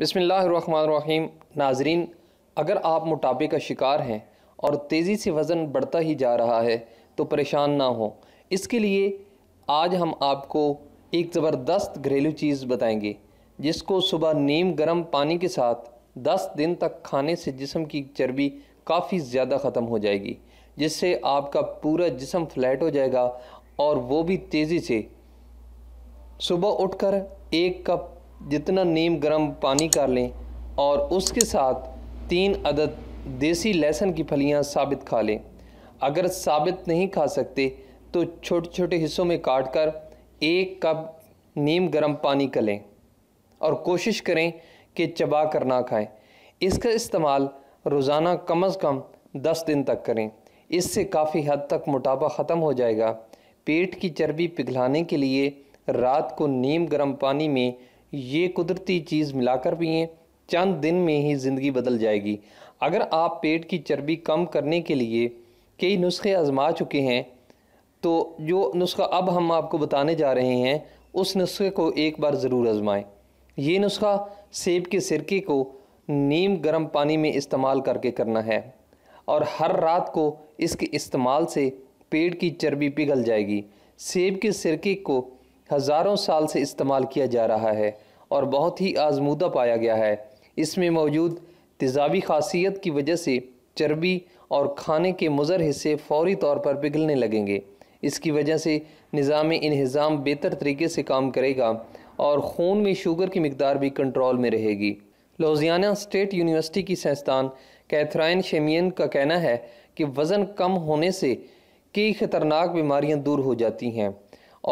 बसमिल नाजरीन अगर आप मोटापे का शिकार हैं और तेज़ी से वज़न बढ़ता ही जा रहा है तो परेशान ना हो इसके लिए आज हम आपको एक ज़बरदस्त घरेलू चीज़ बताएंगे जिसको सुबह नीम गर्म पानी के साथ 10 दिन तक खाने से जिसम की चर्बी काफ़ी ज़्यादा ख़त्म हो जाएगी जिससे आपका पूरा जिसम फ्लैट हो जाएगा और वो भी तेज़ी से सुबह उठकर एक कप जितना नीम गर्म पानी कर लें और उसके साथ तीन अदद देसी लहसुन की फलियां साबित खा लें अगर साबित नहीं खा सकते तो छोटे छोटे हिस्सों में काट कर एक कप नीम गर्म पानी कर लें और कोशिश करें कि चबा कर ना खाएं इसका इस्तेमाल रोज़ाना कम अज़ कम दस दिन तक करें इससे काफ़ी हद तक मोटापा ख़त्म हो जाएगा पेट की चर्बी पिघलाने के लिए रात को नीम गर्म पानी में ये कुदरती चीज़ मिलाकर पिए चंद दिन में ही ज़िंदगी बदल जाएगी अगर आप पेट की चर्बी कम करने के लिए कई नुस्खे आजमा चुके हैं तो जो नुस्खा अब हम आपको बताने जा रहे हैं उस नुस्खे को एक बार ज़रूर आजमाएं ये नुस्खा सेब के सिरके को नीम गर्म पानी में इस्तेमाल करके करना है और हर रात को इसके इस्तेमाल से पेट की चर्बी पिघल जाएगी सेब के सिरके को हज़ारों साल से इस्तेमाल किया जा रहा है और बहुत ही आजमूदा पाया गया है इसमें मौजूद तेजाबी खासियत की वजह से चर्बी और खाने के मुजर हिस्से फौरी तौर पर पिघलने लगेंगे इसकी वजह से निज़ाम इन्हज़ाम बेहतर तरीके से काम करेगा और खून में शुगर की मकदार भी कंट्रोल में रहेगी लोजियाना स्टेट यूनिवर्सिटी की संस्थान कैथराइन शेमियन का कहना है कि वज़न कम होने से कई ख़तरनाक बीमारियां दूर हो जाती हैं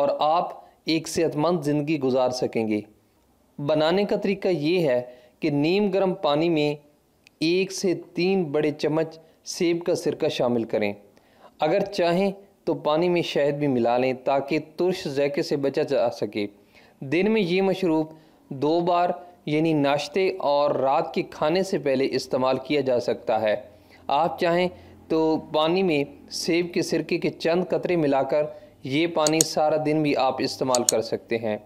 और आप एक सेहतमंद ज़िंदगी गुजार सकेंगे बनाने का तरीका ये है कि नीम गर्म पानी में एक से तीन बड़े चम्मच सेब का सिरका शामिल करें अगर चाहें तो पानी में शहद भी मिला लें ताकि तुरश जैके से बचा जा सके दिन में ये मशरूब दो बार यानी नाश्ते और रात के खाने से पहले इस्तेमाल किया जा सकता है आप चाहें तो पानी में सेब के सिरके के चंद कतरे मिलाकर ये पानी सारा दिन भी आप इस्तेमाल कर सकते हैं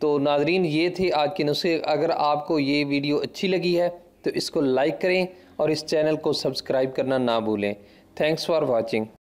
तो नाजरीन ये थे आज के नुस्खे अगर आपको ये वीडियो अच्छी लगी है तो इसको लाइक करें और इस चैनल को सब्सक्राइब करना ना भूलें थैंक्स फॉर वॉचिंग